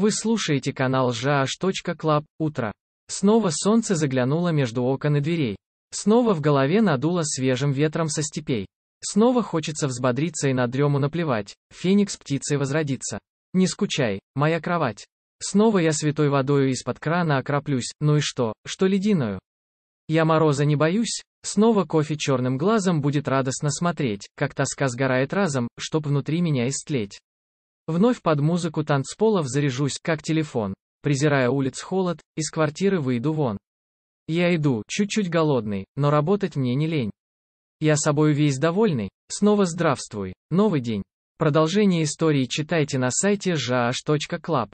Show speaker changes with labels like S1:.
S1: Вы слушаете канал jash.club, утро. Снова солнце заглянуло между окон и дверей. Снова в голове надуло свежим ветром со степей. Снова хочется взбодриться и на дрему наплевать. Феникс птицей возродится. Не скучай, моя кровать. Снова я святой водою из-под крана окроплюсь, ну и что, что ледяную? Я мороза не боюсь, снова кофе черным глазом будет радостно смотреть, как тоска сгорает разом, чтоб внутри меня истлеть. Вновь под музыку танцполов заряжусь, как телефон. Презирая улиц холод, из квартиры выйду вон. Я иду, чуть-чуть голодный, но работать мне не лень. Я собой весь довольный. Снова здравствуй. Новый день. Продолжение истории читайте на сайте жаш.клаб.